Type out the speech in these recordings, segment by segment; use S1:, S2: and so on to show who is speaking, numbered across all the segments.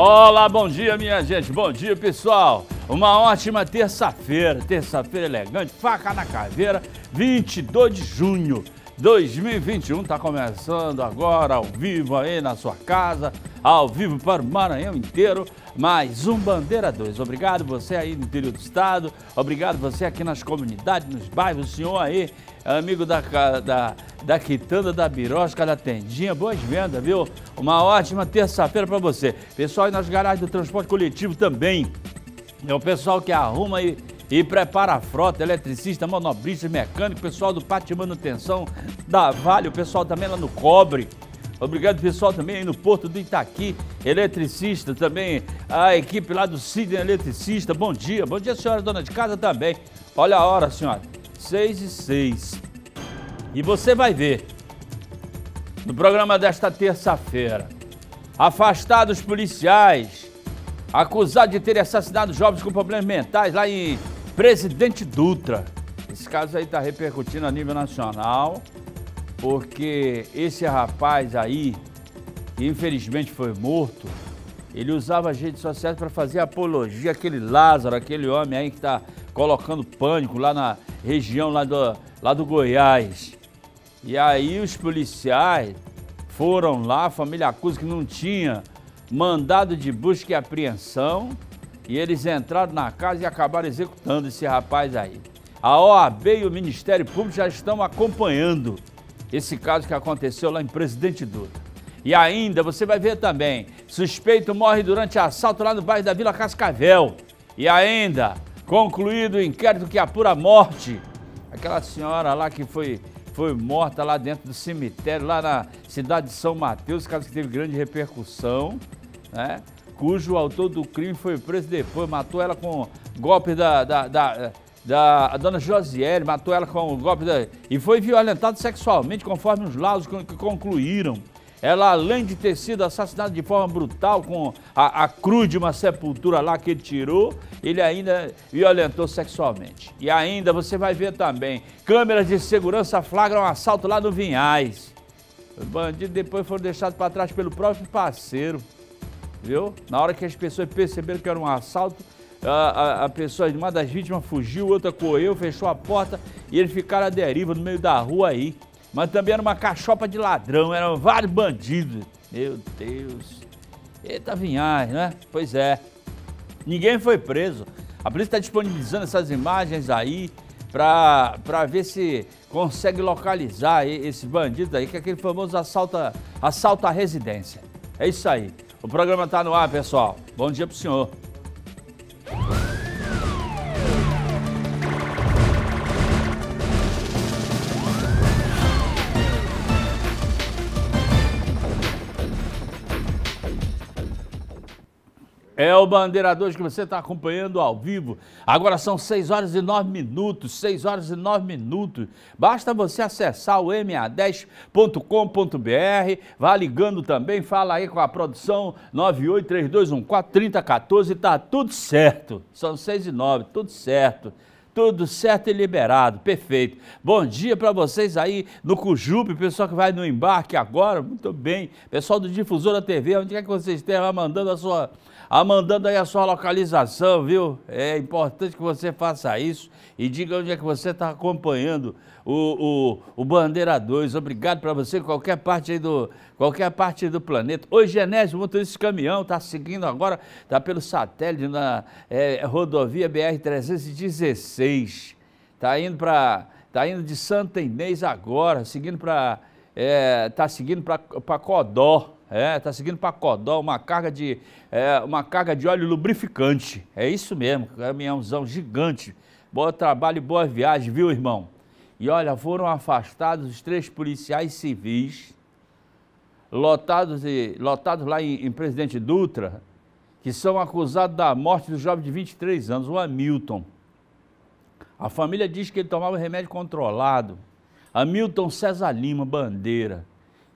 S1: Olá, bom dia, minha gente. Bom dia, pessoal. Uma ótima terça-feira, terça-feira elegante, faca na caveira, 22 de junho. 2021 está começando agora ao vivo aí na sua casa, ao vivo para o Maranhão inteiro, mais um Bandeira 2. Obrigado você aí no interior do estado, obrigado você aqui nas comunidades, nos bairros, o senhor aí, amigo da, da, da Quitanda, da Birosca, da Tendinha, boas vendas, viu? Uma ótima terça-feira para você. Pessoal aí nas garagens do transporte coletivo também, é o pessoal que arruma aí e prepara a frota, eletricista, manobrista, mecânico, pessoal do Pátio de Manutenção da Vale, o pessoal também lá no Cobre. Obrigado, pessoal, também aí no Porto do Itaqui, eletricista também, a equipe lá do Sidney Eletricista. Bom dia, bom dia, senhora dona de casa também. Olha a hora, senhora, 6 e 6. E você vai ver, no programa desta terça-feira, afastados policiais, acusados de terem assassinado jovens com problemas mentais lá em Presidente Dutra. Esse caso aí está repercutindo a nível nacional, porque esse rapaz aí, que infelizmente foi morto, ele usava as redes sociais para fazer apologia aquele Lázaro, aquele homem aí que está colocando pânico lá na região lá do, lá do Goiás. E aí os policiais foram lá, a família acusa que não tinha mandado de busca e apreensão e eles entraram na casa e acabaram executando esse rapaz aí. A OAB e o Ministério Público já estão acompanhando esse caso que aconteceu lá em Presidente Dutra. E ainda, você vai ver também, suspeito morre durante assalto lá no bairro da Vila Cascavel. E ainda, concluído o inquérito que apura é a morte. Aquela senhora lá que foi, foi morta lá dentro do cemitério, lá na cidade de São Mateus, caso que teve grande repercussão, né? cujo autor do crime foi preso depois, matou ela com golpe da, da, da, da a dona Josiele, matou ela com golpe da, e foi violentado sexualmente, conforme os laudos que concluíram. Ela, além de ter sido assassinada de forma brutal com a, a cruz de uma sepultura lá que ele tirou, ele ainda violentou sexualmente. E ainda você vai ver também, câmeras de segurança flagram um assalto lá no Vinhais. Os bandidos depois foram deixados para trás pelo próprio parceiro viu? Na hora que as pessoas perceberam que era um assalto, a, a, a, pessoa, uma das vítimas fugiu, outra correu, fechou a porta e eles ficaram à deriva no meio da rua aí. Mas também era uma cachopa de ladrão, eram vários bandidos. Meu Deus. Eita vinhagem, né? Pois é. Ninguém foi preso. A polícia está disponibilizando essas imagens aí para ver se consegue localizar esse bandido aí, que é aquele famoso assalta, assalta à residência. É isso aí. O programa está no ar, pessoal. Bom dia para o senhor. É o Bandeiradores que você está acompanhando ao vivo. Agora são 6 horas e 9 minutos, 6 horas e 9 minutos. Basta você acessar o ma10.com.br, vá ligando também, fala aí com a produção 983214-3014, tá tudo certo. São 6 e 9, tudo certo. Tudo certo e liberado, perfeito. Bom dia para vocês aí no Cujupe, pessoal que vai no embarque agora, muito bem. Pessoal do Difusora TV, onde quer que vocês estejam, mandando a sua, a ah, mandando aí a sua localização, viu? É importante que você faça isso e diga onde é que você está acompanhando o, o, o Bandeira 2. Obrigado para você, qualquer parte aí do, qualquer parte do planeta. Hoje, Enésio, motorista caminhão, está seguindo agora, está pelo satélite na é, rodovia BR-316. Está indo para. Está indo de Santa Inês agora, seguindo para. Está é, tá seguindo para Codó é, tá seguindo para Codó uma carga de é, uma carga de óleo lubrificante. É isso mesmo, caminhãozão gigante. Bom trabalho e boa viagem, viu, irmão? E olha, foram afastados os três policiais civis lotados, e, lotados lá em, em Presidente Dutra, que são acusados da morte do jovem de 23 anos, o Hamilton. A família diz que ele tomava remédio controlado. Hamilton César Lima, bandeira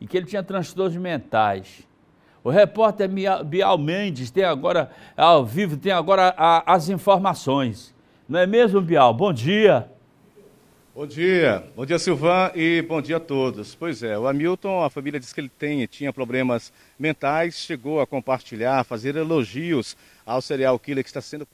S1: e que ele tinha transtornos mentais. O repórter Bial Mendes tem agora, ao vivo, tem agora a, as informações. Não é mesmo, Bial? Bom dia. Bom dia. Bom dia, Silvan, e bom dia
S2: a todos. Pois é, o Hamilton, a família diz que ele tem, tinha problemas mentais, chegou a compartilhar, fazer elogios ao serial killer que está sendo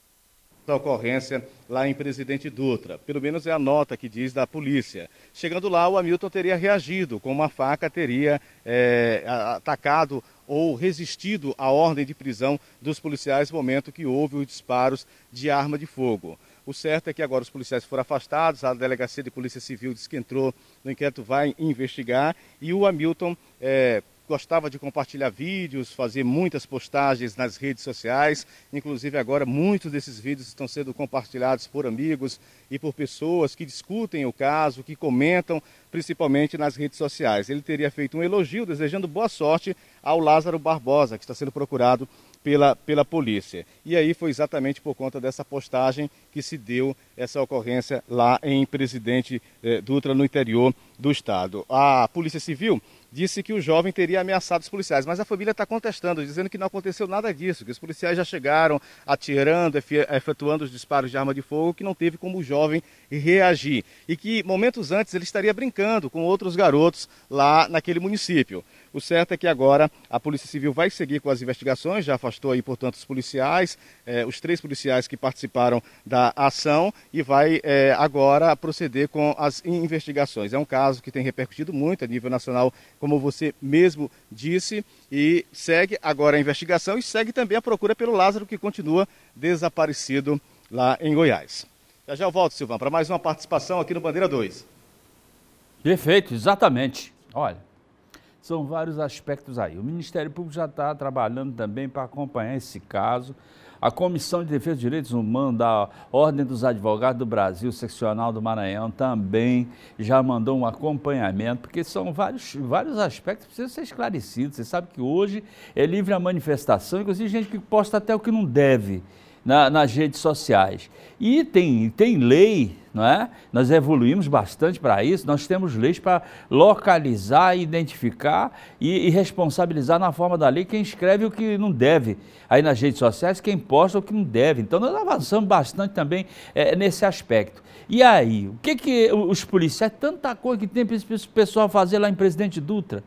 S2: da ocorrência lá em Presidente Dutra. Pelo menos é a nota que diz da polícia. Chegando lá, o Hamilton teria reagido com uma faca, teria é, atacado ou resistido à ordem de prisão dos policiais no momento que houve os disparos de arma de fogo. O certo é que agora os policiais foram afastados, a delegacia de polícia civil diz que entrou no inquérito, vai investigar e o Hamilton. É, gostava de compartilhar vídeos, fazer muitas postagens nas redes sociais. Inclusive, agora muitos desses vídeos estão sendo compartilhados por amigos e por pessoas que discutem o caso, que comentam, principalmente nas redes sociais. Ele teria feito um elogio desejando boa sorte ao Lázaro Barbosa, que está sendo procurado pela, pela polícia. E aí foi exatamente por conta dessa postagem que se deu essa ocorrência lá em Presidente eh, Dutra, no interior do Estado. A Polícia Civil disse que o jovem teria ameaçado os policiais, mas a família está contestando, dizendo que não aconteceu nada disso, que os policiais já chegaram atirando, efetuando os disparos de arma de fogo, que não teve como o jovem reagir e que momentos antes ele estaria brincando com outros garotos lá naquele município. O certo é que agora a Polícia Civil vai seguir com as investigações, já afastou aí, portanto, os policiais, eh, os três policiais que participaram da ação e vai eh, agora proceder com as investigações. É um caso caso que tem repercutido muito a nível nacional, como você mesmo disse, e segue agora a investigação e segue também a procura pelo Lázaro, que continua desaparecido lá em Goiás. Já já eu volto,
S1: Silvão, para mais uma participação aqui no Bandeira 2. Perfeito, exatamente. Olha, são vários aspectos aí. O Ministério Público já está trabalhando também para acompanhar esse caso. A Comissão de Defesa dos Direitos Humanos da Ordem dos Advogados do Brasil, Seccional do Maranhão, também já mandou um acompanhamento, porque são vários, vários aspectos que precisam ser esclarecidos. Você sabe que hoje é livre a manifestação, inclusive gente que posta até o que não deve na, nas redes sociais. E tem, tem lei, não é? Nós evoluímos bastante para isso, nós temos leis para localizar, identificar e, e, responsabilizar na forma da lei quem escreve o que não deve. Aí nas redes sociais, quem posta o que não deve. Então nós avançamos bastante também é, nesse aspecto. E aí, o que que os policiais, é tanta coisa que tem para esse pessoal fazer lá em Presidente Dutra?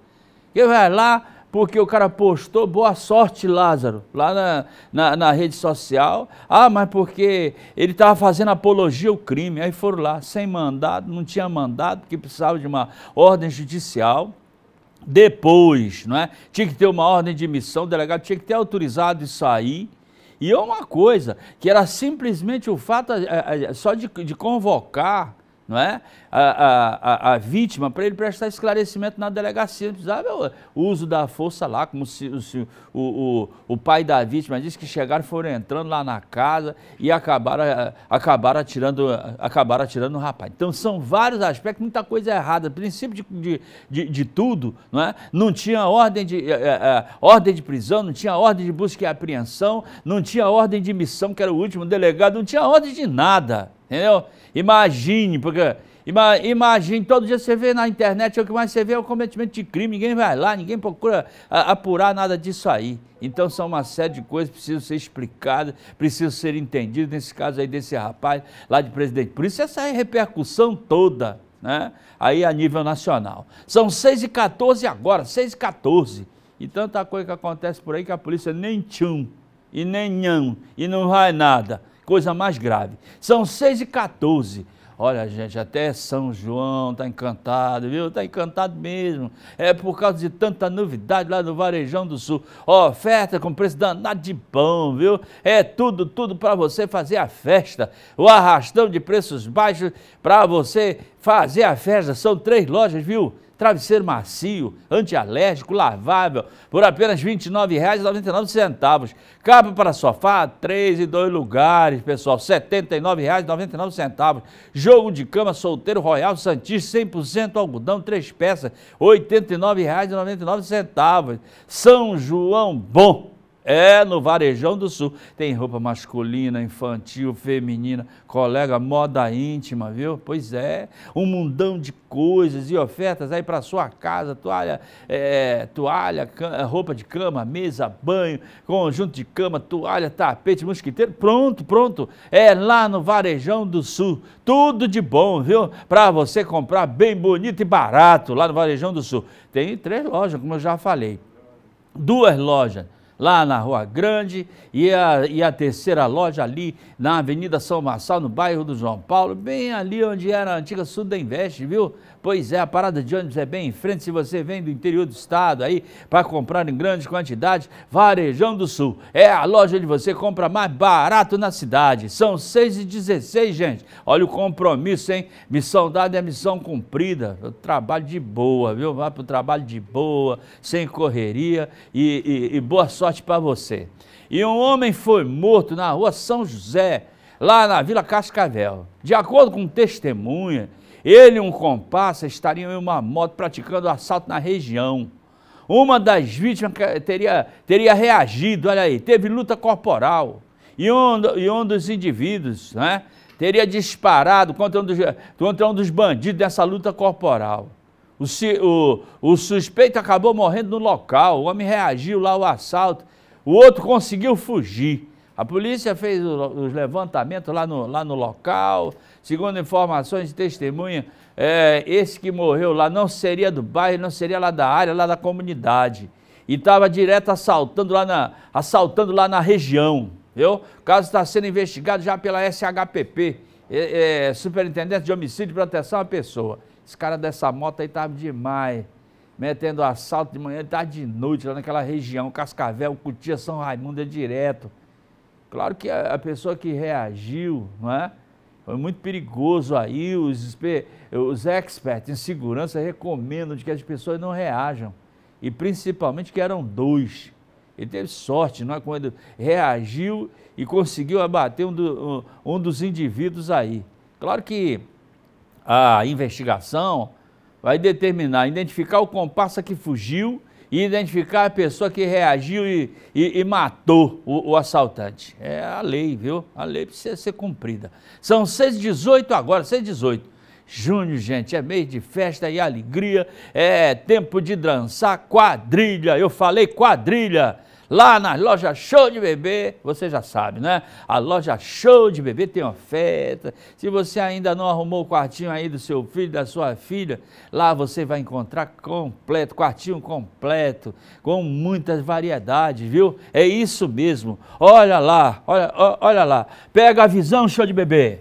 S1: Ele vai lá, porque o cara postou boa sorte, Lázaro, lá na, na, na rede social. Ah, mas porque ele estava fazendo apologia ao crime. Aí foram lá, sem mandado, não tinha mandado, porque precisava de uma ordem judicial. Depois, não é? Tinha que ter uma ordem de missão, o delegado tinha que ter autorizado isso aí. E é uma coisa, que era simplesmente o fato é, é, só de, de convocar não é? a, a, a, a vítima para ele prestar esclarecimento na delegacia. Não precisava o uso da força lá, como se, se o, o, o, pai da vítima disse que chegaram, foram entrando lá na casa e acabaram, eh, acabaram, atirando, eh, acabaram atirando o rapaz. Então são vários aspectos, muita coisa errada. A princípio de, de, de, de, tudo, não, é? não tinha ordem de, eh, ordem de prisão, não tinha ordem de busca e apreensão, não tinha ordem de missão, que era o último delegado, não tinha ordem de nada entendeu? Imagine, porque ima, imagine, todo dia você vê na internet, é o que mais você vê é o cometimento de crime, ninguém vai lá, ninguém procura a, apurar nada disso aí. Então são uma série de coisas que precisam ser explicadas, precisam ser entendidas, nesse caso aí desse rapaz lá de presidente. Por isso essa repercussão toda, né? Aí a nível nacional. São 6h14 agora, 6h14. E tanta coisa que acontece por aí que a polícia nem tchum, e nem nhão, e não vai nada coisa mais grave. São 6 e 14 Olha, gente, até São João está encantado, viu? Está encantado mesmo. É por causa de tanta novidade lá no Varejão do Sul. Ó, oferta com preço danado de pão, viu? É tudo, tudo para você fazer a festa. O arrastão de preços baixos para você fazer a festa. São três lojas, viu? travesseiro macio, antialérgico, lavável, por apenas R$ 29,99. Capa para sofá, 3 e 2 lugares, pessoal, R$ 79,99. Jogo de cama solteiro Royal Santis, 100% algodão, 3 peças, R$ 89,99. São João Bom é, no Varejão do Sul. Tem roupa masculina, infantil, feminina, colega, moda íntima, viu? Pois é, um mundão de coisas e ofertas aí para sua casa, toalha, é, toalha, roupa de cama, mesa, banho, conjunto de cama, toalha, tapete, mosquiteiro, pronto, pronto. É lá no Varejão do Sul, tudo de bom, viu? Para você comprar bem bonito e barato lá no Varejão do Sul. Tem três lojas, como eu já falei. Duas lojas lá na Rua Grande, e a, e a terceira loja ali na Avenida São Marçal, no bairro do João Paulo, bem ali onde era a antiga Sudinvest, viu? Pois é, a parada de ônibus é bem em frente. Se você vem do interior do estado aí para comprar em grande quantidade, Varejão do Sul. É a loja onde você compra mais barato na cidade. São 6h16, gente. Olha o compromisso, hein? Missão dada é missão cumprida. Eu é trabalho de boa, viu? Vai para o trabalho de boa, sem correria e, e, e boa sorte para você. E um homem foi morto na rua São José, lá na Vila Cascavel. De acordo com testemunha, ele e um comparsa estariam em uma moto praticando assalto na região. Uma das vítimas teria, teria reagido, olha aí, teve luta corporal. E um, e um dos indivíduos né, teria disparado contra um, dos, contra um dos bandidos dessa luta corporal. O, o, o suspeito acabou morrendo no local, o homem reagiu lá ao assalto, o outro conseguiu fugir. A polícia fez os levantamentos lá no, lá no local, Segundo informações de testemunha, é, esse que morreu lá não seria do bairro, não seria lá da área, lá da comunidade. E estava direto assaltando lá na, assaltando lá na região. Viu? O caso está sendo investigado já pela SHPP, é, é, Superintendente de Homicídio e Proteção à Pessoa. Esse cara dessa moto aí estava demais metendo assalto de manhã, tarde de noite, lá naquela região, Cascavel, Cutia, São Raimundo, é direto. Claro que a, pessoa que reagiu, não é? Foi muito perigoso aí, os, os experts em segurança recomendam de que as pessoas não reajam. E principalmente que eram dois. Ele teve sorte, não é? Quando reagiu e conseguiu abater um, do, um dos indivíduos aí. Claro que a investigação vai determinar, identificar o comparsa que fugiu e identificar a pessoa que reagiu e, e, e matou o, o, assaltante. É a lei, viu? A lei precisa ser cumprida. São 6h18 agora, 6h18. Junho, gente, é mês de festa e alegria, é tempo de dançar quadrilha. Eu falei quadrilha lá na loja Show de Bebê, você já sabe, né? A loja Show de Bebê tem oferta. Se você ainda não arrumou o quartinho aí do seu filho, da sua filha, lá você vai encontrar completo, quartinho completo, com muitas variedades, viu? É isso mesmo. Olha lá, olha, olha lá. Pega a visão Show de Bebê.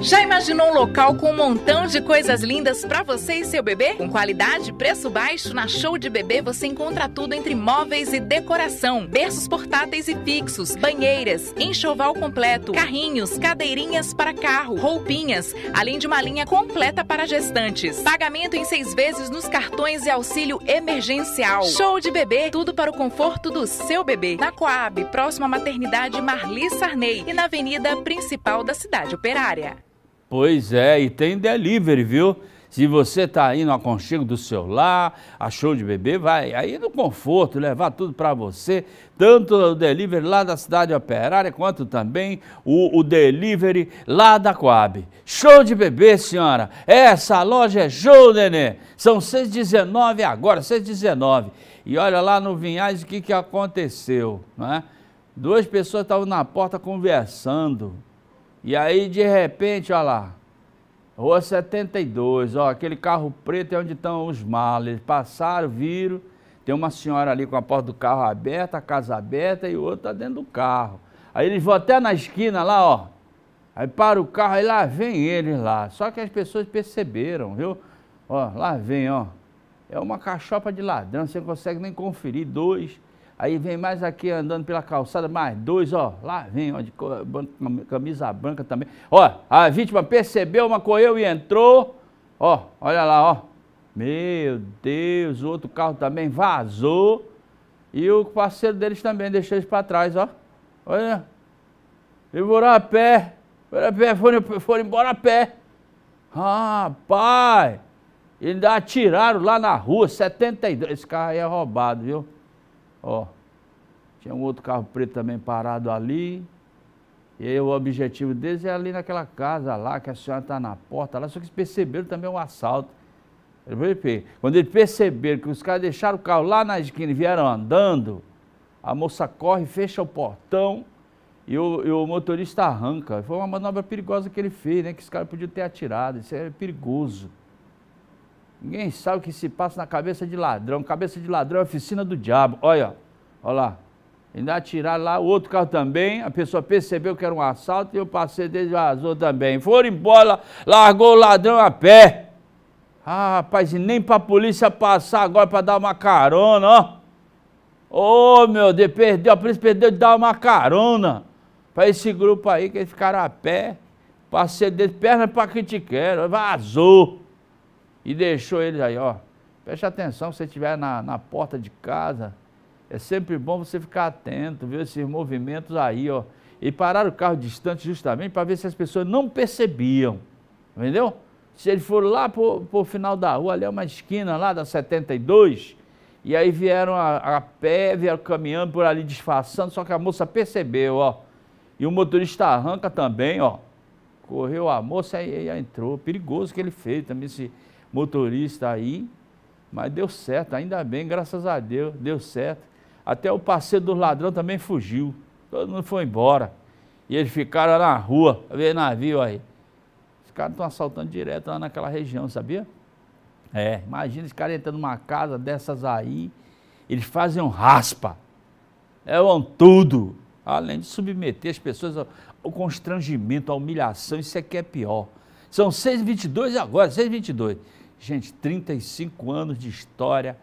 S3: Já
S4: imaginou um local com um montão de coisas lindas para você e seu bebê? Com qualidade preço baixo, na Show de Bebê você encontra tudo entre móveis e decoração, berços portáteis e fixos, banheiras, enxoval completo, carrinhos, cadeirinhas para carro, roupinhas, além de uma linha completa para gestantes. Pagamento em seis vezes nos cartões e auxílio emergencial. Show de Bebê, tudo para o conforto do seu bebê. Na Coab, próxima à maternidade Marli Sarney e na avenida principal da cidade operária.
S1: Pois é, e tem delivery, viu? Se você está aí no aconchego do seu lar, achou de bebê vai aí no conforto, levar tudo para você, tanto o delivery lá da cidade operária, quanto também o, o delivery lá da Coab. Show de bebê senhora! Essa loja é show, nenê! São 6,19 agora, 6,19. E olha lá no Vinhais o que, que aconteceu, né? Duas pessoas estavam na porta conversando. E aí, de repente, olha lá, Rua 72, ó, aquele carro preto é onde estão os males. Passaram, viram, tem uma senhora ali com a porta do carro aberta, a casa aberta e o outro está dentro do carro. Aí eles vão até na esquina lá, ó. Aí para o carro, aí lá vem eles lá. Só que as pessoas perceberam, viu? Ó, lá vem, ó. É uma cachopa de ladrão, você não consegue nem conferir. Dois, Aí vem mais aqui andando pela calçada, mais dois, ó. Lá vem, ó, de camisa branca também. Ó, a vítima percebeu uma correu e entrou. Ó, olha lá, ó. Meu Deus, o outro carro também vazou. E o parceiro deles também deixou eles para trás, ó. Olha. E foram a pé. Foram a pé, foram, foram embora a pé. Rapaz! Ainda atiraram lá na rua, 72. Esse carro aí é roubado, viu? Ó, tinha um outro carro preto também parado ali. E aí, o objetivo deles é ali naquela casa lá, que a senhora está na porta lá, só que eles perceberam também o um assalto. Quando eles perceberam que os caras deixaram o carro lá na esquina e vieram andando, a moça corre, fecha o portão e o, e o motorista arranca. Foi uma manobra perigosa que ele fez, né? Que os caras podiam ter atirado. Isso é perigoso. Ninguém sabe o que se passa na cabeça de ladrão. Cabeça de ladrão é oficina do diabo. Olha, olha lá. Ainda atiraram lá o outro carro também. A pessoa percebeu que era um assalto e eu passei dele vazou também. Foram embora, largou o ladrão a pé. Ah, rapaz, e nem pra polícia passar agora pra dar uma carona, ó. Ô, oh, meu Deus, perdeu, a polícia perdeu de dar uma carona pra esse grupo aí que eles ficaram a pé. Passei dele, perna pra criticar, vazou e deixou eles aí, ó. Preste atenção, se você estiver na, na porta de casa, é sempre bom você ficar atento, ver esses movimentos aí, ó. E pararam o carro distante justamente para ver se as pessoas não percebiam, entendeu? Se eles foram lá para o final da rua, ali é uma esquina lá da 72, e aí vieram a, a pé, vieram caminhando por ali disfarçando, só que a moça percebeu, ó. E o motorista arranca também, ó. Correu a moça e, entrou. Perigoso que ele fez também esse motorista aí, mas deu certo, ainda bem, graças a Deus, deu certo. Até o parceiro do ladrão também fugiu, todo mundo foi embora. E eles ficaram na rua, veio navio aí. Os caras estão assaltando direto lá naquela região, sabia? É, imagina os caras entrando numa casa dessas aí, eles fazem um raspa, levam tudo, além de submeter as pessoas ao, ao constrangimento, à humilhação, isso é que é pior. São 6h22 agora, 6h22. Gente, 35 anos de história.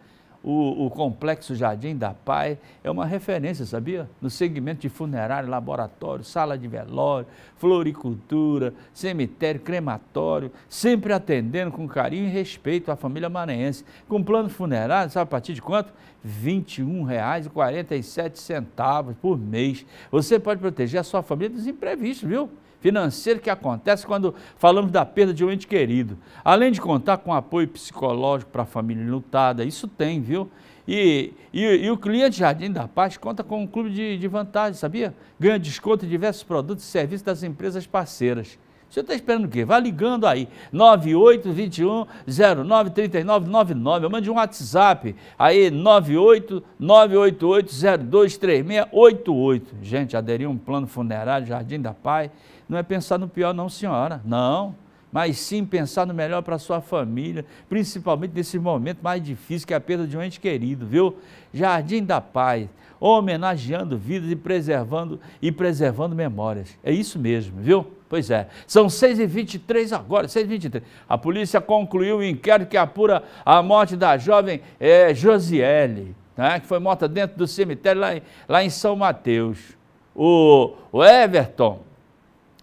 S1: O, o, Complexo Jardim da Paz é uma referência, sabia? No segmento de funerário, laboratório, sala de velório, floricultura, cemitério, crematório, sempre atendendo com carinho e respeito à família maranhense. Com plano funerário, sabe a partir de quanto? R$ 21,47 por mês. Você pode proteger a sua família dos imprevistos, viu? financeira que acontece quando falamos da perda de um ente querido. Além de contar com apoio psicológico para a família lutada, isso tem, viu? E, e, e, o cliente Jardim da Paz conta com um clube de, de vantagem, sabia? Ganha desconto em diversos produtos e serviços das empresas parceiras. Você está esperando o quê? Vai ligando aí, 9821-093999. Mande um WhatsApp aí, 98988023688. Gente, aderir um plano funerário Jardim da Paz não é pensar no pior, não, senhora, não. Mas sim pensar no melhor para a sua família, principalmente nesse momento mais difícil que é a perda de um ente querido, viu? Jardim da Paz, homenageando vidas e preservando e preservando memórias. É isso mesmo, viu? Pois é, são 6h23 agora, 6h23. A polícia concluiu o inquérito que apura a morte da jovem é, Josiele, né, que foi morta dentro do cemitério lá em, lá em São Mateus. O, o Everton,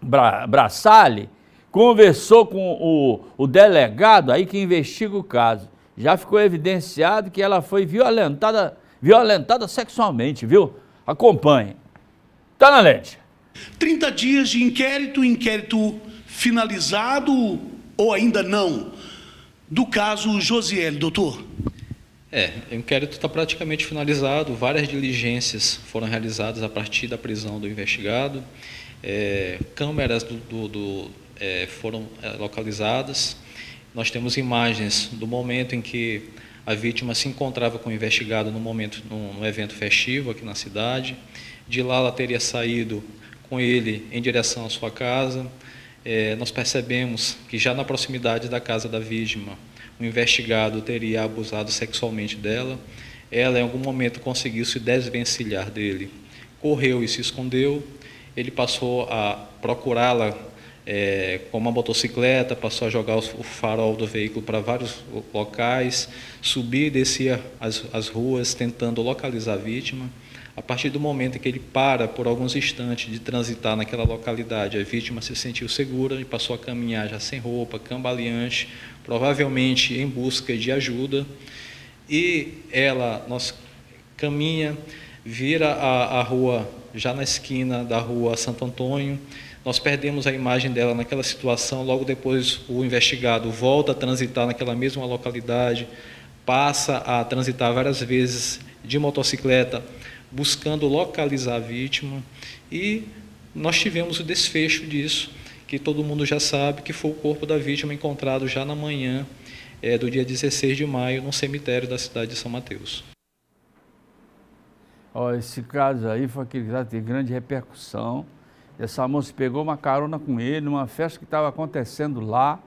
S1: Bra conversou com o, o delegado aí que investiga o caso. Já ficou evidenciado que ela foi violentada, violentada sexualmente, viu? Acompanhe. Tá na lente. 30 dias de inquérito, inquérito finalizado
S2: ou ainda não, do caso Josiel, doutor.
S5: É, o inquérito está praticamente finalizado, várias diligências foram realizadas a partir da prisão do investigado é, câmeras do, do, do é, foram é, localizadas. Nós temos imagens do momento em que a vítima se encontrava com o investigado no momento num, num evento festivo aqui na cidade. De lá ela teria saído com ele em direção à sua casa. É, nós percebemos que já na proximidade da casa da vítima, o investigado teria abusado sexualmente dela. Ela, em algum momento, conseguiu se desvencilhar dele. Correu e se escondeu ele passou a procurá-la é, com uma motocicleta, passou a jogar o farol do veículo para vários locais, subia e descia as, as ruas tentando localizar a vítima. A partir do momento em que ele para por alguns instantes de transitar naquela localidade, a vítima se sentiu segura e passou a caminhar já sem roupa, cambaleante, provavelmente em busca de ajuda. E ela, nós caminha, vira a, a rua já na esquina da rua Santo Antônio. Nós perdemos a imagem dela naquela situação. Logo depois, o investigado volta a transitar naquela mesma localidade, passa a transitar várias vezes de motocicleta, buscando localizar a vítima. E nós tivemos o desfecho disso, que todo mundo já sabe, que foi o corpo da vítima encontrado já na manhã é, do dia 16 de maio, no cemitério da cidade de São Mateus.
S1: Ó, esse caso aí foi aquele que teve grande repercussão. Essa moça pegou uma carona com ele numa festa que estava acontecendo lá.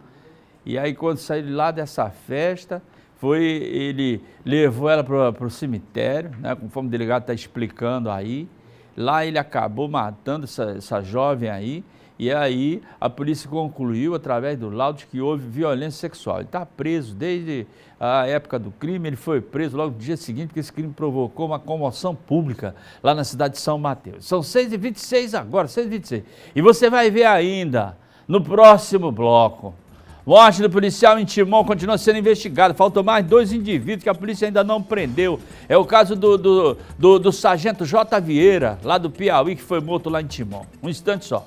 S1: E aí, quando saiu de lá dessa festa, foi ele levou ela para o cemitério, né, conforme o delegado está explicando aí. Lá ele acabou matando essa, essa jovem aí. E aí a polícia concluiu, através do laudo, que houve violência sexual. Ele está preso desde à época do crime. Ele foi preso logo no dia seguinte, porque esse crime provocou uma comoção pública lá na cidade de São Mateus. São 6h26 agora, 6h26. E você vai ver ainda no próximo bloco. Morte do policial em Timon continua sendo investigada Faltam mais dois indivíduos que a polícia ainda não prendeu. É o caso do, do, do, do sargento J. Vieira, lá do Piauí, que foi morto lá em Timon. Um instante só.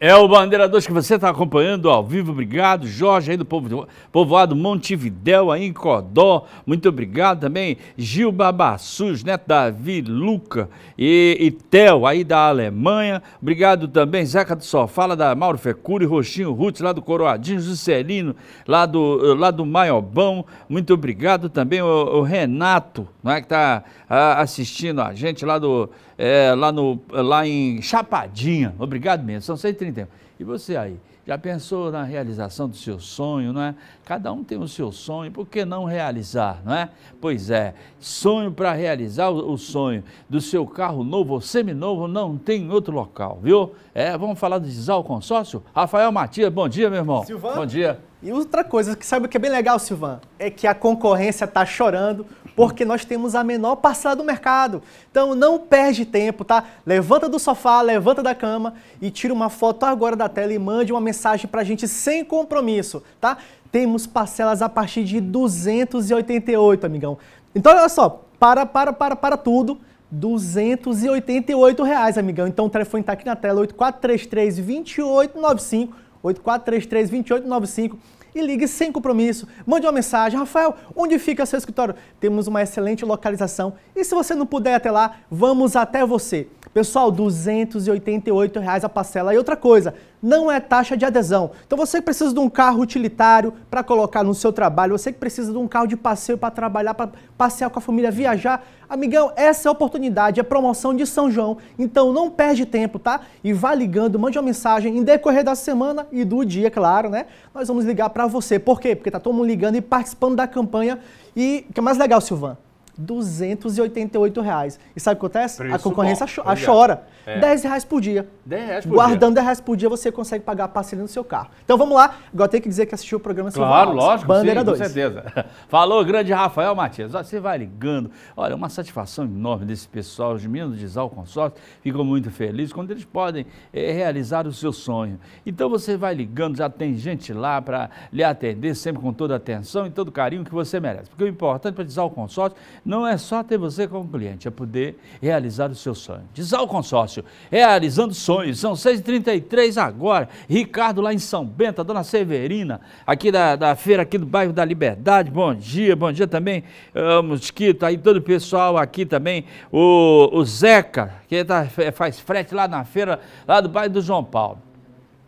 S1: É o Bandeira 2 que você está acompanhando ao vivo. Obrigado, Jorge, aí do povo, povoado Montevidéu, aí em Codó. Muito obrigado também, Gil Babassus, né, Davi, Luca e, e Theo, aí da Alemanha. Obrigado também, Zeca do Sofala, da Mauro Fecuri, Roxinho Rutz, lá do Coroadinho, Juscelino, lá do, lá do Maiobão. Muito obrigado também, o, o Renato, né, que está ah, assistindo a gente lá do é, lá, no, lá em Chapadinha. Obrigado mesmo, são 131. E você aí, já pensou na realização do seu sonho, não é? Cada um tem o seu sonho, por que não realizar, não é? Pois é, sonho para realizar o, sonho do seu carro novo ou seminovo não tem outro local, viu? É, vamos falar do Zizal Consórcio? Rafael Matias, bom dia, meu irmão. Silvana, Bom dia. E outra coisa, que sabe o que é bem legal,
S4: Silvan? É que a concorrência está chorando porque nós temos a menor parcela do mercado. Então não perde tempo, tá? Levanta do sofá, levanta da cama e tira uma foto agora da tela e mande uma mensagem para a gente sem compromisso, tá? Temos parcelas a partir de 288, amigão. Então olha só, para, para, para, para tudo. 288 reais, amigão. Então o telefone está aqui na tela, 8433 2895 8433-2895 e ligue sem compromisso. Mande uma mensagem, Rafael, onde fica seu escritório? Temos uma excelente localização e se você não puder ir até lá, vamos até você. Pessoal, 288 reais a parcela. E outra coisa, não é taxa de adesão. Então você que precisa de um carro utilitário para colocar no seu trabalho, você que precisa de um carro de passeio para trabalhar, para passear com a família, viajar, amigão, essa é a oportunidade, é promoção de São João. Então não perde tempo, tá? E vá ligando, mande uma mensagem em decorrer da semana e do dia, claro, né? Nós vamos ligar para você. Por quê? Porque tá todo mundo ligando e participando da campanha. E o que é mais legal, Silvan? 288 reais. E sabe o que acontece? Preço a concorrência bom, chora. É. 10 reais por dia. 10 reais por Guardando dia. 10 reais por dia, você consegue pagar a parceria no seu carro. Então vamos lá. Agora tem que dizer que assistiu o programa Claro, lógico. Bandeira 2. Com
S1: certeza. Falou, grande Rafael Matias. Você vai ligando. Olha, uma satisfação enorme desse pessoal. Os meninos de Zal Consórcio ficam muito felizes quando eles podem é, realizar o seu sonho. Então você vai ligando, já tem gente lá para lhe atender sempre com toda a atenção e todo o carinho que você merece. Porque o importante para Zal Consórcio não é só ter você como cliente, é poder realizar o seu sonho. ao Consórcio, realizando sonhos. São 6h33 agora. Ricardo lá em São Bento, a dona Severina, aqui da, da feira aqui do bairro da Liberdade. Bom dia, bom dia também, uh, Mosquito, aí todo o pessoal aqui também. O, o Zeca, que tá, faz frete lá na feira, lá do bairro do João Paulo.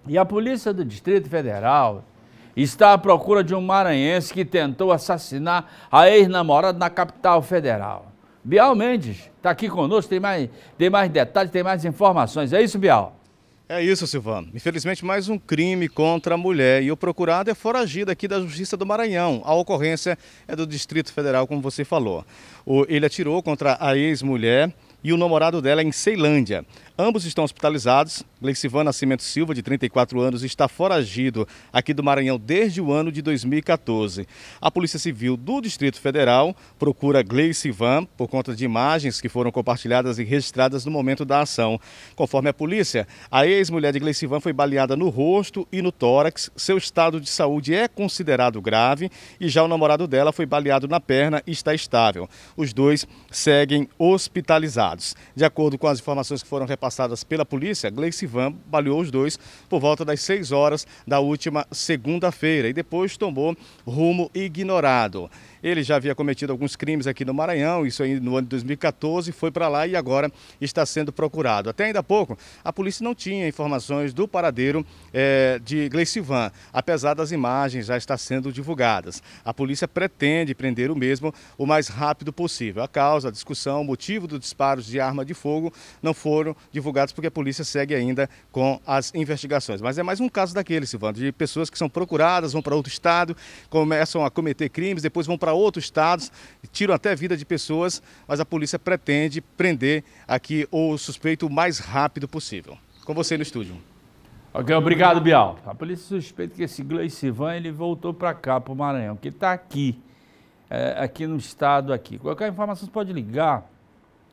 S1: E a polícia do Distrito Federal está à procura de um maranhense que tentou assassinar a ex-namorada na capital federal. Bial Mendes está aqui conosco, tem mais, tem mais detalhes, tem mais informações. É isso, Bial? É isso, Silvano.
S2: Infelizmente, mais um crime contra a mulher. E o procurado é foragido aqui da Justiça do Maranhão. A ocorrência é do Distrito Federal, como você falou. ele atirou contra a ex-mulher e o namorado dela é em Ceilândia. Ambos estão hospitalizados. Gleicivan Nascimento Silva, de 34 anos, está foragido aqui do Maranhão desde o ano de 2014. A Polícia Civil do Distrito Federal procura Gleicivan por conta de imagens que foram compartilhadas e registradas no momento da ação. Conforme a polícia, a ex-mulher de Gleicivan foi baleada no rosto e no tórax. Seu estado de saúde é considerado grave e já o namorado dela foi baleado na perna e está estável. Os dois seguem hospitalizados. De acordo com as informações que foram repassadas pela polícia, Gleice Van baleou os dois por volta das 6 horas da última segunda-feira e depois tomou rumo ignorado. Ele já havia cometido alguns crimes aqui no Maranhão, isso aí no ano de 2014, foi para lá e agora está sendo procurado. Até ainda há pouco, a polícia não tinha informações do paradeiro é, de Gleicivan, apesar das imagens já estar sendo divulgadas. A polícia pretende prender o mesmo o mais rápido possível. A causa, a discussão, o motivo dos disparos de arma de fogo não foram divulgados porque a polícia segue ainda com as investigações. Mas é mais um caso daquele, Silvano, de pessoas que são procuradas, vão para outro estado, começam a cometer crimes, depois vão para para outros estados, tiram até vida de pessoas, mas a polícia pretende prender aqui o suspeito o mais rápido possível. Com você no estúdio.
S1: Ok, obrigado, Bial. A polícia suspeita que esse Gleicivan, ele voltou para cá, para o Maranhão, que está aqui, é, aqui no estado, aqui. Qualquer informação você pode ligar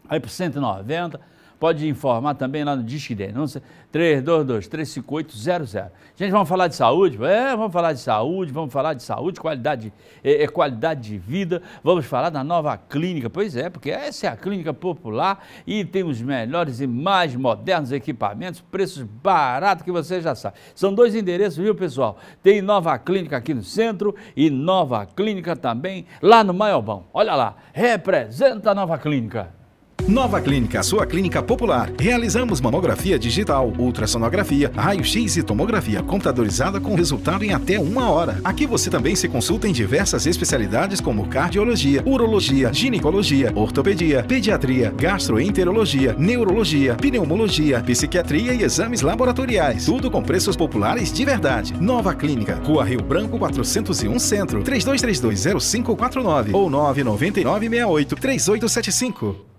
S1: aí para 190 Pode informar também lá no Disque Denúncia 32235800. Gente, vamos falar de saúde? É, vamos falar de saúde, vamos falar de saúde, qualidade, é, é, qualidade de vida. Vamos falar da nova clínica. Pois é, porque essa é a clínica popular e tem os melhores e mais modernos equipamentos, preços baratos que você já sabe. São dois endereços, viu, pessoal? Tem nova clínica aqui no centro e nova clínica também lá no Maiobão. Olha lá, representa a nova clínica.
S2: Nova Clínica, sua clínica popular. Realizamos mamografia digital, ultrassonografia, raio-x e tomografia computadorizada com resultado em até uma hora. Aqui você também se consulta em diversas especialidades como cardiologia, urologia, ginecologia, ortopedia, pediatria, gastroenterologia, neurologia, pneumologia, psiquiatria e exames laboratoriais. Tudo com preços populares de verdade. Nova Clínica, Rua Rio Branco 401 Centro,
S1: 32320549 ou 99968 3875.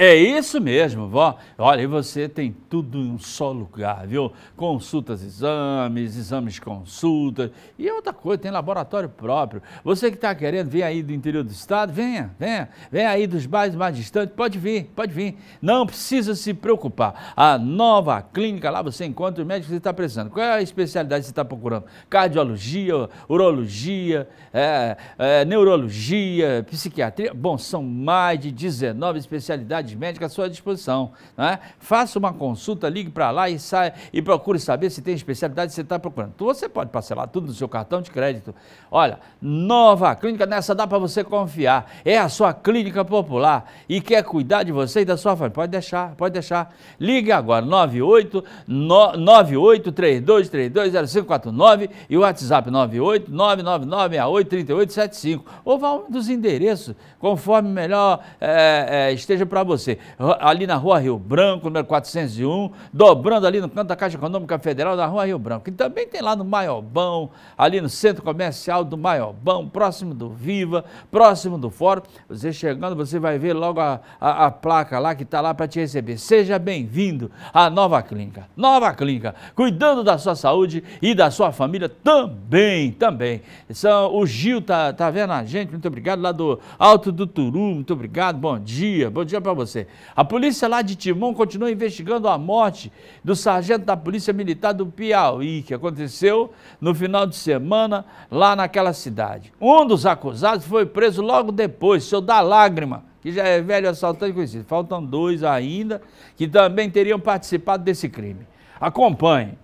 S1: É isso mesmo, vó. Olha, e você tem tudo em um só lugar, viu? Consultas, exames, exames de consulta e outra coisa, tem laboratório próprio. Você que está querendo vir aí do interior do estado, venha, venha. Venha aí dos bairros mais distantes, pode vir, pode vir. Não precisa se preocupar. A nova clínica, lá você encontra o médico que você está precisando. Qual é a especialidade que você está procurando? Cardiologia, urologia, é, é, neurologia, psiquiatria. Bom, são mais de 19 especialidades unidades médicas à sua disposição. Né? Faça uma consulta, ligue para lá e, saia, e procure saber se tem especialidade que você está procurando. Você pode parcelar tudo no seu cartão de crédito. Olha, nova clínica, nessa dá para você confiar. É a sua clínica popular e quer cuidar de você e da sua família. Pode deixar, pode deixar. Ligue agora, 98 9832320549 e o WhatsApp 98 98999683875. Ou vá um dos endereços, conforme melhor é, é, esteja para você você, ali na rua Rio Branco, número 401, dobrando ali no canto da Caixa Econômica Federal, na rua Rio Branco. E também tem lá no Maiobão, ali no centro comercial do Maiobão, próximo do Viva, próximo do Fórum. Você chegando, você vai ver logo a, a, a placa lá que está lá para te receber. Seja bem-vindo à nova clínica. Nova clínica, cuidando da sua saúde e da sua família também, também. São, o Gil está tá vendo a gente, muito obrigado, lá do Alto do Turu, muito obrigado, bom dia, bom dia para você você. A polícia lá de Timon continua investigando a morte do sargento da Polícia Militar do Piauí, que aconteceu no final de semana lá naquela cidade. Um dos acusados foi preso logo depois, seu da Lágrima, que já é velho assaltante conhecido. Faltam dois ainda que também teriam participado desse crime. Acompanhe.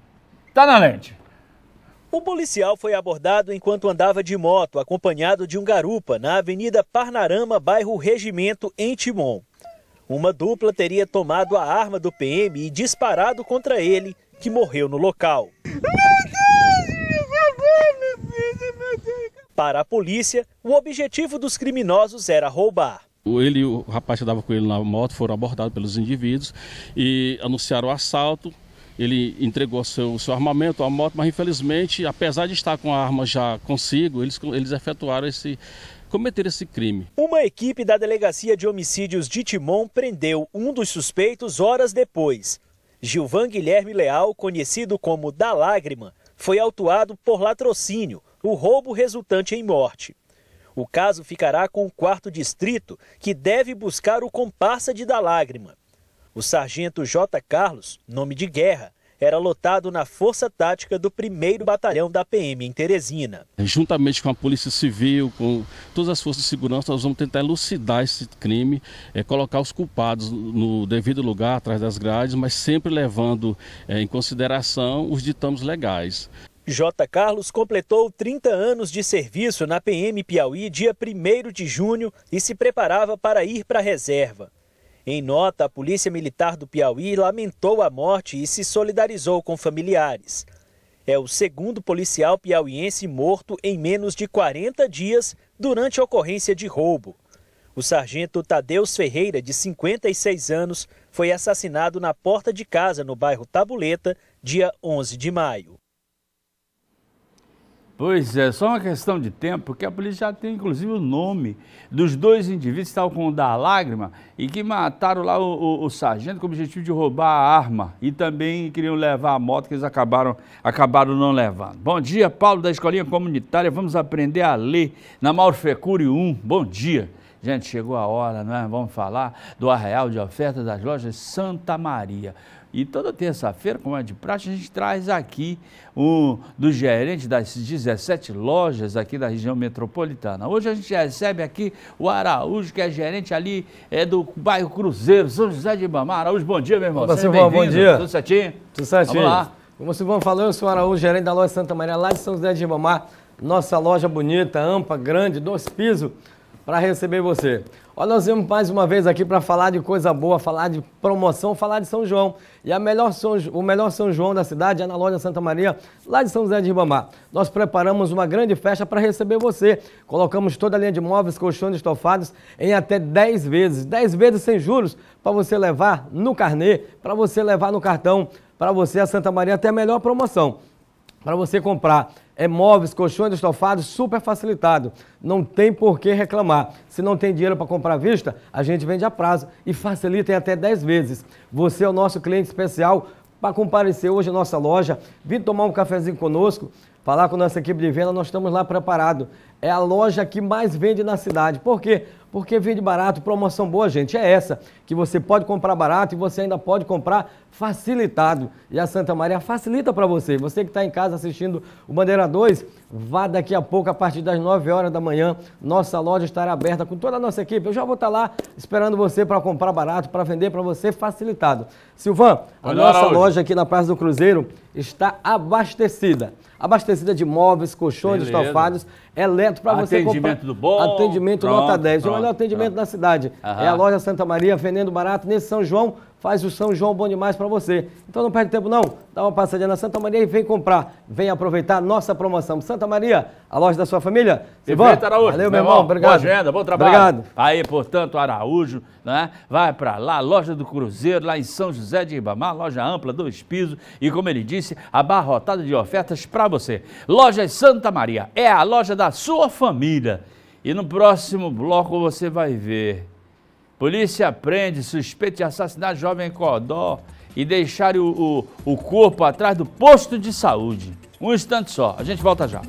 S1: Tá na lente. O policial foi abordado enquanto andava de moto, acompanhado
S6: de um garupa, na Avenida Parnarama, bairro Regimento, em Timon. Uma dupla teria tomado a arma do PM e disparado contra ele, que morreu no local. Para a polícia, o objetivo dos criminosos era roubar.
S1: Ele e o rapaz que estava com ele na moto foram abordados pelos indivíduos e anunciaram o assalto. Ele entregou seu, seu armamento, a moto, mas infelizmente, apesar de estar com a arma já consigo, eles, eles efetuaram esse, cometer esse crime.
S6: Uma equipe da Delegacia de Homicídios de Timon prendeu um dos suspeitos horas depois. Gilvan Guilherme Leal, conhecido como Da Lágrima, foi autuado por latrocínio, o roubo resultante em morte. O caso ficará com o quarto distrito, que deve buscar o comparsa de Da Lágrima. O sargento J. Carlos, nome de guerra, era lotado na Força Tática do 1 Batalhão da PM em Teresina.
S1: Juntamente com a Polícia Civil, com todas as forças de segurança, nós vamos tentar elucidar esse crime, é, colocar os culpados no devido lugar, atrás das grades, mas sempre levando é, em consideração os
S6: ditames legais. J. Carlos completou 30 anos de serviço na PM Piauí dia 1 de junho e se preparava para ir para a reserva. Em nota, a Polícia Militar do Piauí lamentou a morte e se solidarizou com familiares. É o segundo policial piauiense morto em menos de 40 dias durante ocorrência de roubo. O sargento Tadeus Ferreira, de 56 anos, foi assassinado na porta de casa no bairro Tabuleta, dia 11 de maio.
S1: Pois é, só uma questão de tempo, porque a polícia já tem inclusive o nome dos dois indivíduos que estavam com o da lágrima e que mataram lá o, o, o, sargento com o objetivo de roubar a arma e também queriam levar a moto que eles acabaram, acabaram não levando. Bom dia, Paulo da Escolinha Comunitária, vamos aprender a ler na Mauro Fecuri 1. Bom dia. Gente, chegou a hora, não é? Vamos falar do Arreal de Oferta das Lojas Santa Maria. E toda terça-feira, como é de praxe, a gente traz aqui um dos gerentes das 17 lojas aqui da região metropolitana. Hoje a gente recebe aqui o Araújo, que é gerente ali é do bairro Cruzeiro, São José de Ibamar. Araújo, bom dia, meu irmão. Você Seja bom, bom dia. Tudo certinho? Tudo certinho. Vamos lá. Como vão
S7: falar? eu sou o Araújo, gerente da loja Santa Maria, lá de São José de Ibamar. Nossa loja bonita, ampla, grande, dois pisos, para receber você. Olha, nós vimos mais uma vez aqui para falar de coisa boa, falar de promoção, falar de São João. E a melhor São, o melhor São João da cidade é na loja Santa Maria, lá de São José de Ribamar. Nós preparamos uma grande festa para receber você. Colocamos toda a linha de móveis, colchões estofados em até 10 vezes. 10 vezes sem juros para você levar no carnê, para você levar no cartão. Para você, a Santa Maria até a melhor promoção. Para você comprar é móveis, colchões estofados, super facilitado. Não tem por que reclamar. Se não tem dinheiro para comprar à vista, a gente vende a prazo e facilita em até 10 vezes. Você é o nosso cliente especial para comparecer hoje à nossa loja, vir tomar um cafezinho conosco, falar com nossa equipe de venda, nós estamos lá preparado. É a loja que mais vende na cidade. Por quê? Porque vende barato, promoção boa, gente, é essa, que você pode comprar barato e você ainda pode comprar facilitado. E a Santa Maria facilita para você. Você que está em casa assistindo o Bandeira 2, vá daqui a pouco, a partir das 9 horas da manhã. Nossa loja estará aberta com toda a nossa equipe. Eu já vou estar tá lá esperando você para comprar barato, para vender para você facilitado. Silvan, a Olha nossa loja aqui na Praça do Cruzeiro está abastecida. Abastecida de móveis, colchões, Beleza. estofados, eletro para você comprar. Atendimento do bom. Atendimento pronto, nota 10. Pronto, o melhor atendimento pronto. da cidade. Aham. É a loja Santa Maria, vendendo barato nesse São João faz o São João bom demais para você. Então não perde tempo não, dá uma passadinha na Santa Maria e vem comprar. Vem aproveitar nossa promoção. Santa Maria, a loja da sua família. Ivan, Araújo, valeu, meu irmão, irmão. obrigado. Boa agenda, bom trabalho. Obrigado.
S1: Aí, portanto, Araújo, né, vai para lá, loja do Cruzeiro, lá em São José de Ribamar, loja ampla, dois pisos e, como ele disse, abarrotada de ofertas para você. Loja Santa Maria é a loja da sua família. E no próximo bloco você vai ver Polícia prende suspeito de assassinar jovem em Codó e deixar o, o, o corpo atrás do posto de saúde. Um instante só, a gente volta já.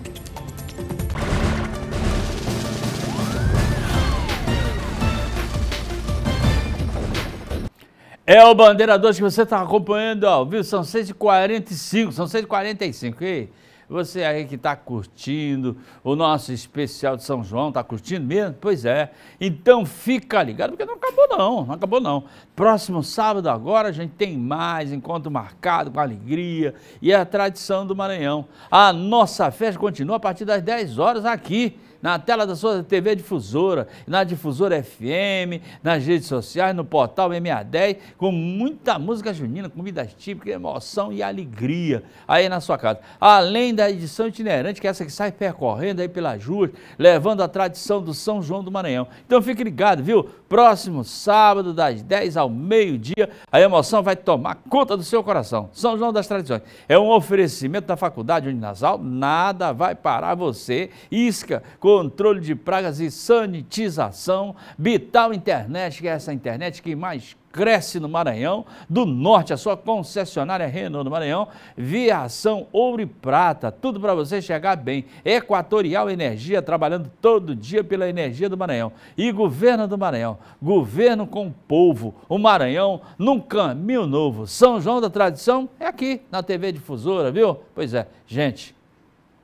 S1: É o Bandeira 2 que você está acompanhando ao vivo, são 6h45, são 6h45. E você aí que está curtindo, o nosso especial de São João, está curtindo mesmo? Pois é. Então fica ligado, porque não acabou não, não acabou não. Próximo sábado agora a gente tem mais encontro marcado com alegria e a tradição do Maranhão. A nossa festa continua a partir das 10 horas aqui na tela da sua TV difusora, na difusora FM, nas redes sociais, no portal MA10, com muita música junina, comida típicas, emoção e alegria aí na sua casa. Além da edição itinerante, que é essa que sai percorrendo aí pelas ruas, levando a tradição do São João do Maranhão. Então fique ligado, viu? Próximo sábado, das 10 ao meio-dia, a emoção vai tomar conta do seu coração. São João das Tradições. É um oferecimento da Faculdade Uninasal, nada vai parar você. Isca, com controle de pragas e sanitização. Bital Internet, que é essa internet que mais cresce no Maranhão, do norte, a sua concessionária Renault do Maranhão, Viação Ouro e Prata, tudo para você chegar bem. Equatorial Energia, trabalhando todo dia pela energia do Maranhão. E Governo do Maranhão, governo com o povo, o Maranhão num caminho novo. São João da Tradição é aqui na TV Difusora, viu? Pois é, gente,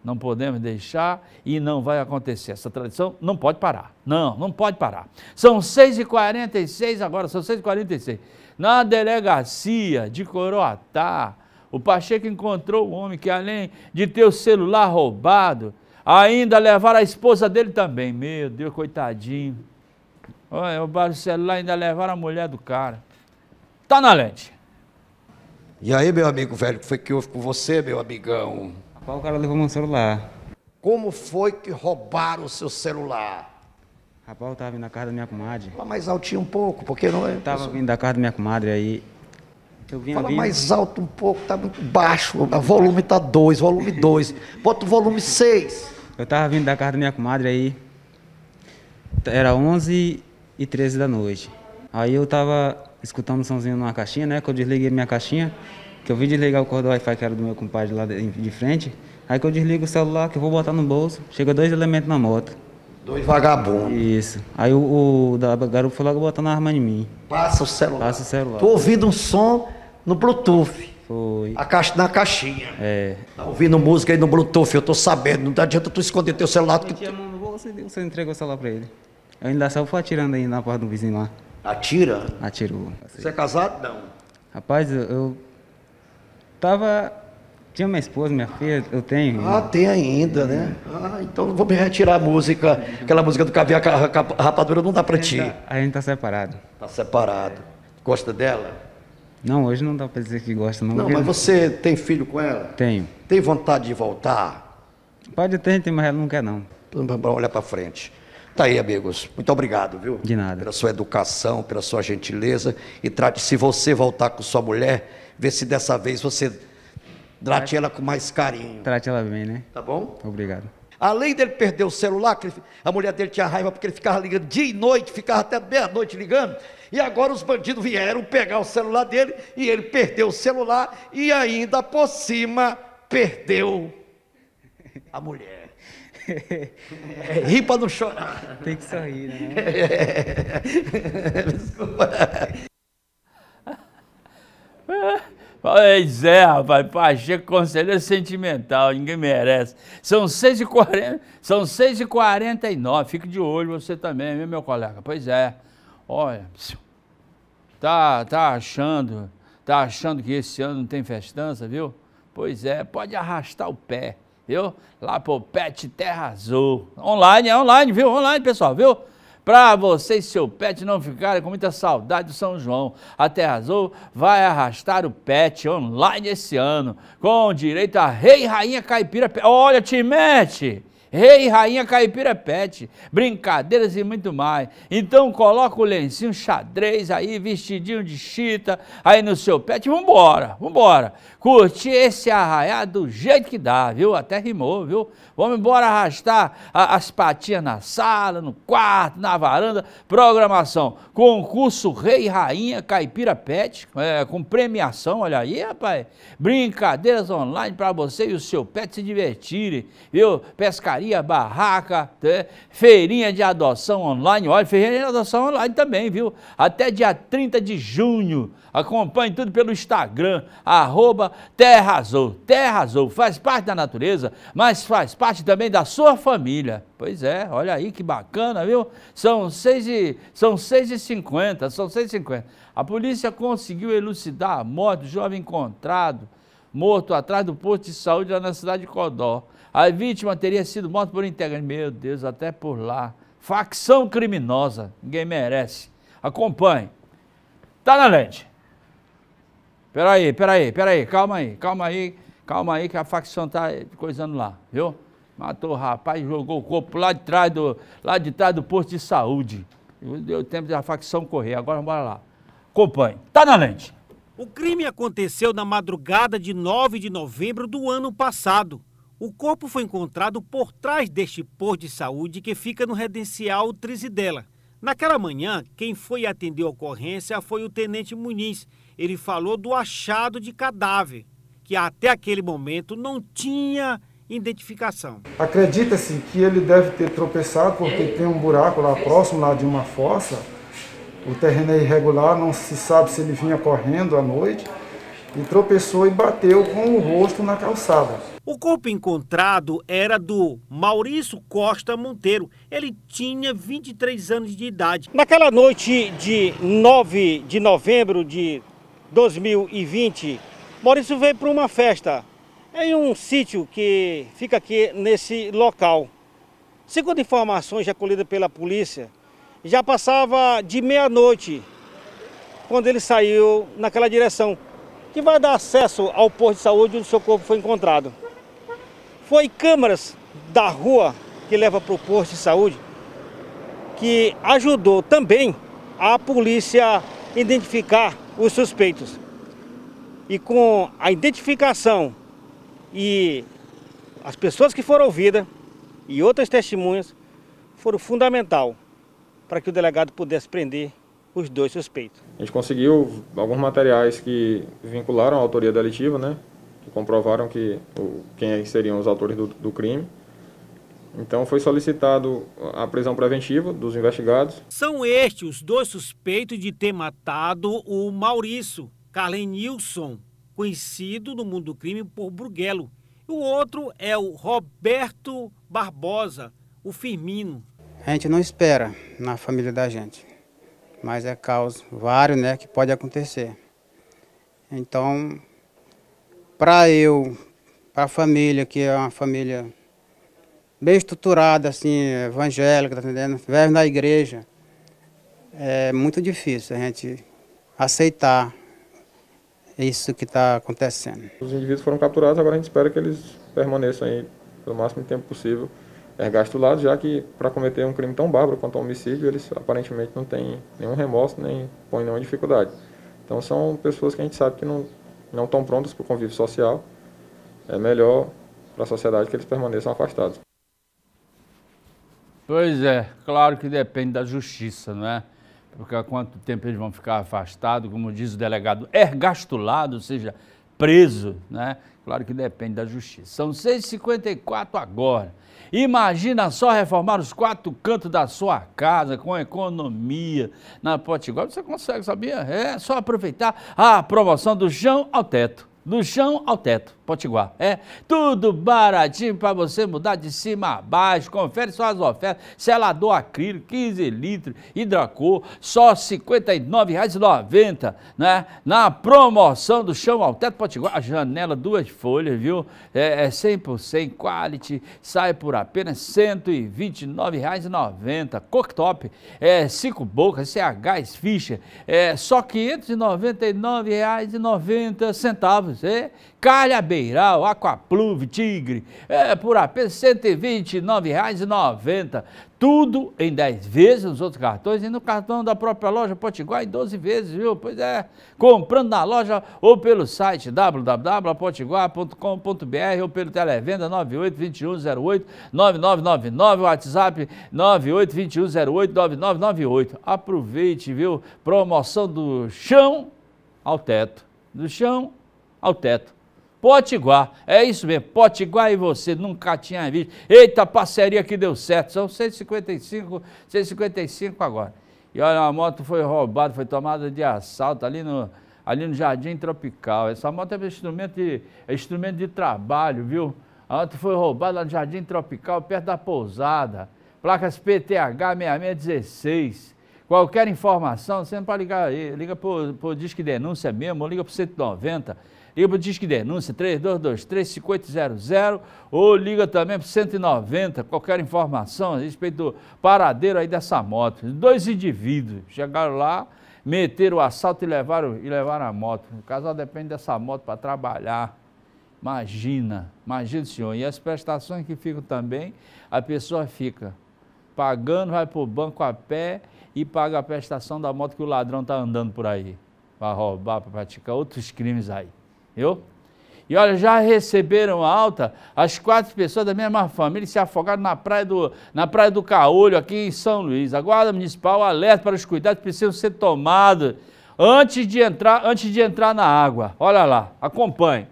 S1: não podemos deixar e não vai acontecer. Essa tradição não pode parar. Não, não pode parar. São 6h46 agora, são 6h46. Na delegacia de Coroatá, o Pacheco encontrou o um homem que, além de ter o celular roubado, ainda levaram a esposa dele também. Meu Deus, coitadinho. Olha, roubaram o celular e ainda levaram a mulher do cara. Tá na lente.
S7: E aí, meu amigo velho, o que foi que houve com você, meu amigão? Qual o cara levou meu celular? Como foi que roubaram o seu
S3: celular? Rapaz, eu tava vindo da casa da minha comadre. Fala mais altinho um pouco, porque não é. Eu tava vindo da casa da minha comadre aí. Eu Fala vindo. mais alto um pouco, tá muito baixo. O volume tá 2, volume 2. Bota o volume 6. Eu tava vindo da casa da minha comadre aí. Era 11 e 13 da noite. Aí eu tava escutando um somzinho numa caixinha, né? Que eu desliguei minha caixinha que eu vim desligar o cordão Wi-Fi que era do meu compadre lá de, de frente. Aí que eu desligo o celular, que eu vou botar no bolso, chega dois elementos na moto. Dois vagabundos. Isso. Aí o, o da garupa foi logo botando a arma em mim. Passa o celular. Passa
S7: o celular. Tô ouvindo um som no Bluetooth. Foi. A caixa, na caixinha. É. Tá ouvindo música aí no Bluetooth, eu tô sabendo. Não adianta tu esconder teu celular.
S3: que... mão no bolso você entregou o celular pra ele. Eu ainda só fui atirando aí na porta do vizinho lá. Atira? Atirou.
S7: Você é casado? Não.
S3: Rapaz, eu tava. Tinha minha
S7: esposa, minha filha, eu tenho. Ah, tem ainda, né? Ah, então vou me retirar a música, aquela música do Caviar Rapadura não dá para ti. Tá, a gente tá separado. Tá separado. Gosta dela?
S3: Não, hoje não dá para dizer que gosta, não. Não, mas você tem filho com ela? Tenho.
S7: Tem vontade de voltar? Pode ter, mas ela não quer, não. Então, vamos olhar para frente. Tá aí, amigos. Muito obrigado, viu? De nada. Pela sua educação, pela sua gentileza. E trate, se você voltar com sua mulher, ver se dessa vez você trate ela com mais carinho. Trate ela bem, né? Tá bom? Obrigado. Além dele perder o celular, a mulher dele tinha raiva porque ele ficava ligando dia e noite, ficava até meia-noite ligando. E agora os bandidos vieram pegar o celular dele e ele perdeu o celular e ainda por cima perdeu a mulher. É, ri para não
S4: chorar. Tem que sorrir, né? É, desculpa.
S1: Pois é, rapaz, Pacheco Conselheiro é sentimental, ninguém merece. São 6h49, são 6 h fique de olho você também, meu colega? Pois é, olha, tá, tá achando, tá achando que esse ano não tem festança, viu? Pois é, pode arrastar o pé, viu? Lá pro Pet Terra Azul, online, é online, viu? Online, pessoal, viu? Para você e seu pet não ficarem com muita saudade do São João, a Terra Azul vai arrastar o pet online esse ano, com direito a rei e rainha caipira. Olha, Timete! rei e rainha caipira pet, brincadeiras e muito mais. Então coloca o lencinho xadrez aí, vestidinho de chita aí no seu pet, vambora, vambora. Curtir esse arraiar do jeito que dá, viu? Até rimou, viu? Vamos embora arrastar a, as patinhas na sala, no quarto, na varanda. Programação, concurso rei e rainha caipira pet, é, com premiação, olha aí, rapaz. Brincadeiras online para você e o seu pet se divertirem, viu? Pescaria padaria, barraca, né? feirinha de adoção online. Olha, feirinha de adoção online também, viu? Até dia 30 de junho. Acompanhe tudo pelo Instagram, arroba Terra Azul. Terra Azul faz parte da natureza, mas faz parte também da sua família. Pois é, olha aí que bacana, viu? São 6 são 6 e 50 São 6h50. A polícia conseguiu elucidar a morte do jovem encontrado morto atrás do posto de saúde lá na cidade de Codó. A vítima teria sido morta por integrante. Meu Deus, até por lá. Facção criminosa. Ninguém merece. Acompanhe. Tá na lente. Peraí, peraí, peraí. Calma aí, calma aí. Calma aí que a facção tá coisando lá, viu? Matou o rapaz, jogou o corpo lá de trás do, lá de trás do posto de saúde. Deu tempo da facção correr. Agora bora lá. Acompanhe. Tá na lente.
S3: O crime aconteceu na madrugada de 9 de novembro do ano passado. O corpo foi encontrado por trás deste posto de saúde que fica no Redencial Trizidela. Naquela manhã, quem foi atender a ocorrência foi o tenente Muniz. Ele falou do achado de cadáver, que até aquele momento não tinha identificação.
S2: Acredita-se que ele deve ter tropeçado porque tem um buraco lá próximo lá de uma fossa. O terreno é irregular, não se sabe se ele vinha correndo à noite e tropeçou e bateu com o rosto na calçada
S3: corpo encontrado era do Maurício Costa Monteiro. Ele tinha 23 anos de idade. Naquela noite de 9 de novembro de 2020, Maurício veio para uma festa em um sítio que fica aqui nesse local. Segundo informações recolhidas pela polícia, já passava de meia-noite quando ele saiu naquela direção, que vai dar acesso ao posto de saúde onde seu corpo foi encontrado. Foi câmaras da rua que leva para o posto de saúde que ajudou também a polícia identificar os suspeitos. E com a identificação e as pessoas que foram ouvidas e outras testemunhas foram fundamental para que o delegado pudesse prender os dois suspeitos.
S5: A gente conseguiu alguns materiais que vincularam a autoria delitiva, né? que comprovaram que o, quem é seriam os autores do, do crime. Então foi solicitado a prisão preventiva dos investigados.
S3: São estes os dois suspeitos de ter matado o Maurício Carlen Nilson, conhecido no mundo do crime por Bruguelo. O outro é o Roberto Barbosa, o Firmino.
S5: A gente não espera na família da gente, mas é caos vários, né, que pode acontecer. Então, para eu, para a família, que é uma família bem estruturada, assim, evangélica, tá entendendo? Vive na igreja. É muito difícil a gente aceitar isso que está acontecendo. Os indivíduos foram capturados, agora a gente espera que eles permaneçam aí pelo máximo de tempo possível lado, é, já que para cometer um crime tão bárbaro quanto um homicídio, eles aparentemente não têm nenhum remorso, nem põem nenhuma dificuldade. Então são pessoas que a gente sabe que não não estão prontos para o convívio social, é melhor para a sociedade que eles permaneçam afastados.
S1: Pois é, claro que depende da justiça, não é? Porque há quanto tempo eles vão ficar afastados, como diz o delegado, ergastulado, ou seja, preso, né? Claro que depende da justiça. São 6h54 agora. Imagina só reformar os quatro cantos da sua casa com economia. Na Potiguar você consegue, sabia? É só aproveitar a promoção do chão ao teto. Do chão ao teto. Potiguar. É, tudo baratinho para você mudar de cima a baixo. Confere só as ofertas. Selador acrílico, 15 litros, hidracor, só R$ 59,90, né? Na promoção do chão ao teto Potiguar, a janela duas folhas, viu? É, é 100% quality, sai por apenas R$ 129,90. Cooktop, é 5 bocas, CH ficha. é só R$ 599,90. É, calha Beiral, Aquapluve, Tigre, é, por apenas R$ 129,90. Tudo em 10 vezes nos outros cartões e no cartão da própria loja Potiguar em 12 vezes, viu? Pois é, comprando na loja ou pelo site www.potiguar.com.br ou pelo televenda 98-2108-9999, WhatsApp 98-2108-9998. Aproveite, viu? Promoção do chão ao teto. Do chão ao teto. Potiguar. É isso mesmo, Potiguar e você, nunca tinha visto. Eita, parceria que deu certo. São 155, 155 agora. E olha, a moto foi roubada, foi tomada de assalto ali no, ali no Jardim Tropical. Essa moto é instrumento de, é instrumento de trabalho, viu? A moto foi roubada lá no Jardim Tropical, perto da pousada. Placas PTH 6616. Qualquer informação, você não pode ligar aí. Eh, liga para o Disque Denúncia mesmo, ou liga para o 190. Liga para o Disque Denúncia 3223-5800 ou liga também para 190, qualquer informação a respeito do paradeiro aí dessa moto. Dois indivíduos chegaram lá, meteram o assalto e levaram, e levaram a moto. O casal depende dessa moto para trabalhar. Imagina, imagina, senhor. E as prestações que ficam também, a pessoa fica pagando, vai para o banco a pé e paga a prestação da moto que o ladrão está andando por aí para roubar, para praticar outros crimes aí. Viu? E olha, já receberam alta as quatro pessoas da mesma família se afogaram na praia do, na praia do Caolho, aqui em São Luís. A Guarda Municipal alerta para os cuidados que precisam ser tomados antes de entrar, antes de entrar na água. Olha lá, acompanhe.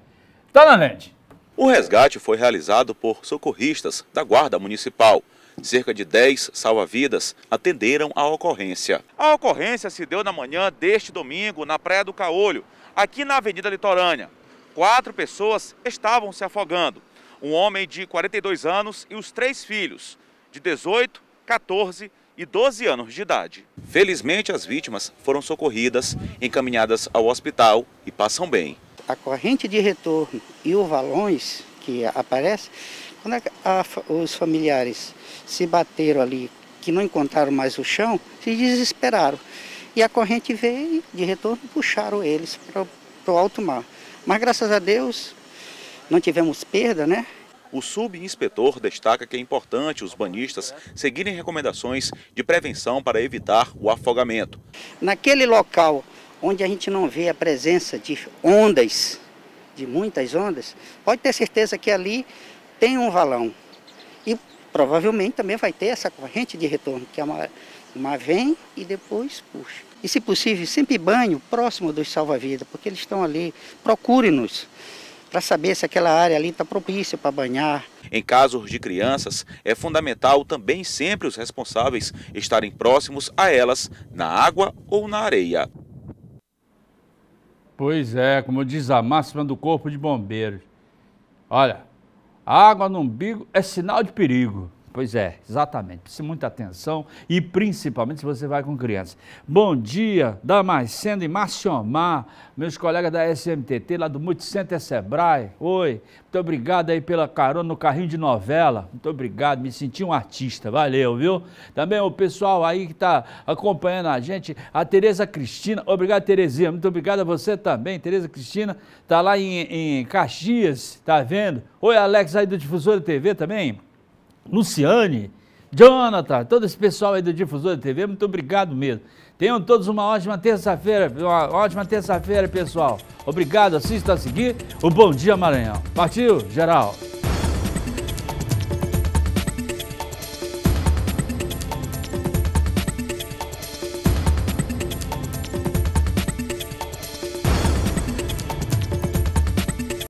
S1: Tá na lente.
S8: O resgate foi realizado por socorristas da Guarda Municipal. Cerca de 10 salva-vidas atenderam à ocorrência. A ocorrência se deu na manhã deste domingo na Praia do Caolho, Aqui na Avenida Litorânea, quatro pessoas estavam se afogando. Um homem de 42 anos e os três filhos, de 18, 14 e 12 anos de idade. Felizmente, as vítimas foram socorridas, encaminhadas ao hospital e passam bem.
S3: A corrente de retorno e o valões que aparece, quando a, a, os familiares se bateram ali, que não encontraram mais o chão, se desesperaram. E a corrente veio de retorno puxaram eles para o alto mar. Mas graças a Deus não tivemos perda,
S8: né? O subinspetor destaca que é importante os banhistas seguirem recomendações de prevenção para evitar o afogamento.
S3: Naquele local onde a gente não vê a presença de ondas, de muitas ondas, pode ter certeza que ali tem um valão. E provavelmente também vai ter essa corrente de retorno, que é uma, uma vem e depois puxa. E se possível, sempre banho próximo dos salva vidas porque eles estão ali, procure-nos para saber se aquela área ali está propícia
S8: para banhar. Em casos de crianças, é fundamental também sempre os responsáveis estarem próximos a elas, na água ou na areia.
S1: Pois é, como diz a máxima do Corpo de Bombeiros. Olha, água no umbigo é sinal de perigo. Pois é, exatamente. Precisa muita atenção e principalmente se você vai com crianças. Bom dia, Damasceno e Marciomar, meus colegas da SMTT, lá do Multicenter Sebrae. Oi, muito obrigado aí pela carona no carrinho de novela. Muito obrigado, me senti um artista, valeu, viu? Também o pessoal aí que está acompanhando a gente, a Tereza Cristina. Obrigado, Terezinha. Muito obrigado a você também, Tereza Cristina. Está lá em, em Caxias, está vendo? Oi, Alex aí do difusor TV também. Luciane, Jonathan, todo esse pessoal aí do Difusor da TV, muito obrigado mesmo. Tenham todos uma ótima terça-feira, uma ótima terça-feira, pessoal. Obrigado, assista a seguir o Bom Dia Maranhão. Partiu, geral.